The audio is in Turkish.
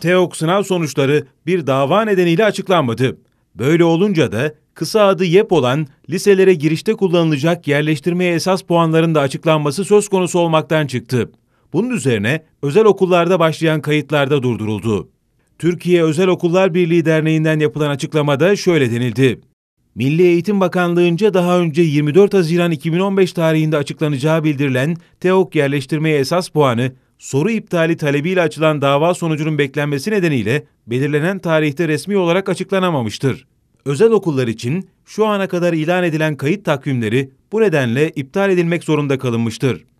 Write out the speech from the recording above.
TEOK sınav sonuçları bir dava nedeniyle açıklanmadı. Böyle olunca da kısa adı YEP olan liselere girişte kullanılacak yerleştirmeye esas puanların da açıklanması söz konusu olmaktan çıktı. Bunun üzerine özel okullarda başlayan kayıtlarda durduruldu. Türkiye Özel Okullar Birliği Derneği'nden yapılan açıklamada şöyle denildi. Milli Eğitim Bakanlığı'nca daha önce 24 Haziran 2015 tarihinde açıklanacağı bildirilen TEOK yerleştirmeye esas puanı soru iptali talebiyle açılan dava sonucunun beklenmesi nedeniyle belirlenen tarihte resmi olarak açıklanamamıştır. Özel okullar için şu ana kadar ilan edilen kayıt takvimleri bu nedenle iptal edilmek zorunda kalınmıştır.